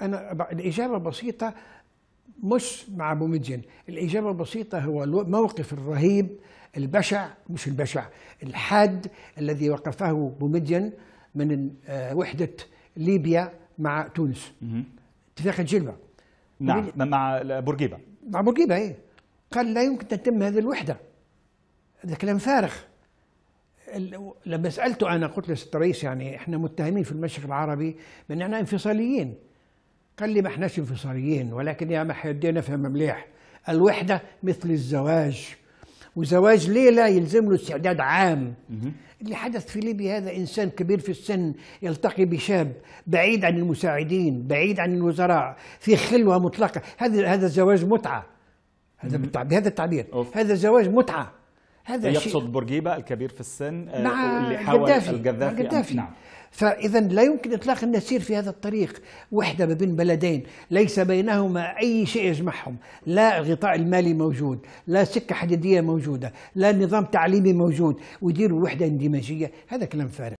أنا الإجابة بسيطة مش مع بوميديان الإجابة بسيطة هو الموقف الرهيب البشع مش البشع الحاد الذي وقفه بوميديان من آه، وحدة ليبيا مع تونس اتفاق الجلبة نعم مع بورقيبة مع بورقيبة ايه قال لا يمكن تتم هذه الوحدة هذا كلام فارغ لما سألته أنا قلت له الرئيس يعني احنا متهمين في المشرق العربي بأن احنا انفصاليين قال لي ما احناش انفصاليين ولكن يا ما حيدينا فهم مليح الوحده مثل الزواج وزواج ليله يلزم له استعداد عام اللي حدث في ليبيا هذا انسان كبير في السن يلتقي بشاب بعيد عن المساعدين بعيد عن الوزراء في خلوه مطلقه هذا هذا الزواج متعه هذا بهذا التعبير أوف. هذا زواج متعه هذا يقصد شيء. بورقيبه الكبير في السن آه، مع اللي حاول القذافي, القذافي يعني. القذافي نعم فاذا لا يمكن اطلاقا ان نسير في هذا الطريق وحده ما بين بلدين ليس بينهما اي شيء يجمعهم لا الغطاء المالي موجود لا سكه حديديه موجوده لا نظام تعليمي موجود ويديروا وحده اندماجيه هذا كلام فارغ